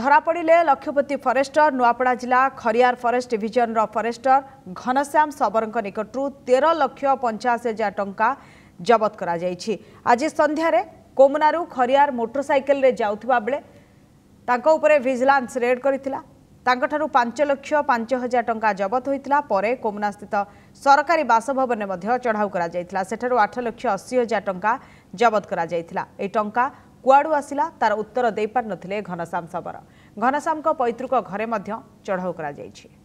ଧରା ପଡ଼ିଲେ ଲକ୍ଷପତି ଫରେଷ୍ଟର ନୂଆପଡ଼ା ଜିଲ୍ଲା ଖରିଆର ଫରେଷ୍ଟ ଡିଭିଜନର ଫରେଷ୍ଟର ଘନଶ୍ୟାମ ଶବରଙ୍କ ନିକଟରୁ ତେର ଲକ୍ଷ ପଞ୍ଚାଅଶୀ ହଜାର ଟଙ୍କା ଜବତ କରାଯାଇଛି ଆଜି ସନ୍ଧ୍ୟାରେ କୋମନାରୁ ଖରିଆର ମୋଟରସାଇକେଲରେ ଯାଉଥିବା ବେଳେ ତାଙ୍କ ଉପରେ ଭିଜିଲାନ୍ସ ରେଡ୍ କରିଥିଲା ତାଙ୍କଠାରୁ ପାଞ୍ଚ ଲକ୍ଷ ପାଞ୍ଚ ହଜାର ଟଙ୍କା ଜବତ ହୋଇଥିଲା ପରେ କୋମନାସ୍ଥିତ ସରକାରୀ ବାସଭବନରେ ମଧ୍ୟ ଚଢ଼ାଉ କରାଯାଇଥିଲା ସେଠାରୁ ଆଠ ଲକ୍ଷ ଅଶୀ ହଜାର ଟଙ୍କା ଜବତ କରାଯାଇଥିଲା ଏହି ଟଙ୍କା କୁଆଡ଼ୁ ଆସିଲା ତାର ଉତ୍ତର ଦେଇପାରିନଥିଲେ ଘନଶ୍ୟାମ ଶବର ଘନଶ୍ୟାମଙ୍କ ପୈତୃକ ଘରେ ମଧ୍ୟ ଚଢ଼ାଉ କରାଯାଇଛି